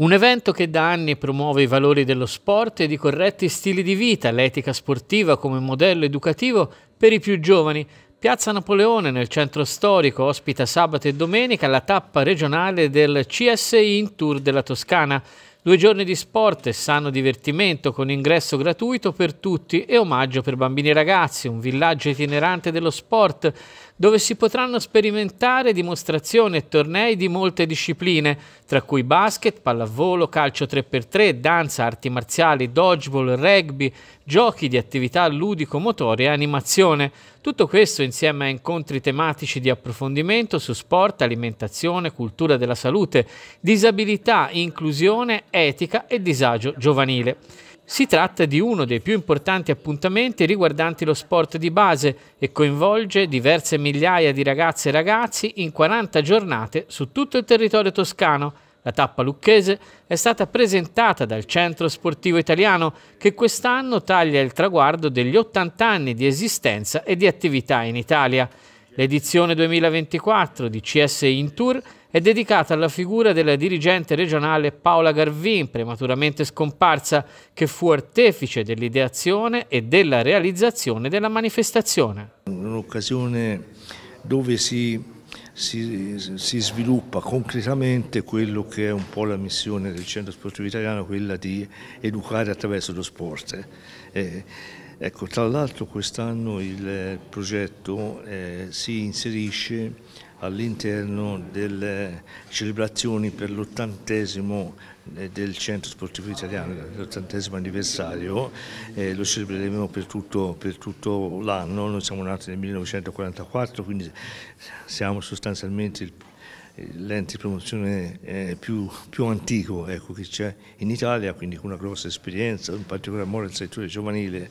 Un evento che da anni promuove i valori dello sport e di corretti stili di vita, l'etica sportiva come modello educativo per i più giovani. Piazza Napoleone nel centro storico ospita sabato e domenica la tappa regionale del CSI in Tour della Toscana. Due giorni di sport e sano divertimento con ingresso gratuito per tutti e omaggio per bambini e ragazzi, un villaggio itinerante dello sport dove si potranno sperimentare dimostrazioni e tornei di molte discipline, tra cui basket, pallavolo, calcio 3x3, danza, arti marziali, dodgeball, rugby, giochi di attività ludico-motoria e animazione. Tutto questo insieme a incontri tematici di approfondimento su sport, alimentazione, cultura della salute, disabilità, inclusione, etica e disagio giovanile. Si tratta di uno dei più importanti appuntamenti riguardanti lo sport di base e coinvolge diverse migliaia di ragazze e ragazzi in 40 giornate su tutto il territorio toscano. La tappa lucchese è stata presentata dal Centro Sportivo Italiano che quest'anno taglia il traguardo degli 80 anni di esistenza e di attività in Italia. L'edizione 2024 di CS In Tour è dedicata alla figura della dirigente regionale Paola Garvin, prematuramente scomparsa, che fu artefice dell'ideazione e della realizzazione della manifestazione. Un'occasione dove si, si, si, sviluppa concretamente quello che è un po' la missione del Centro Sportivo Italiano, quella di educare attraverso lo sport. Eh, Ecco, tra l'altro quest'anno il eh, progetto eh, si inserisce all'interno delle celebrazioni per l'ottantesimo eh, del Centro Sportivo Italiano, l'ottantesimo anniversario, eh, lo celebreremo per tutto, tutto l'anno, noi siamo nati nel 1944, quindi siamo sostanzialmente il eh, l'ente di promozione più, più, antico ecco, che c'è in Italia, quindi con una grossa esperienza, in particolare modo nel settore giovanile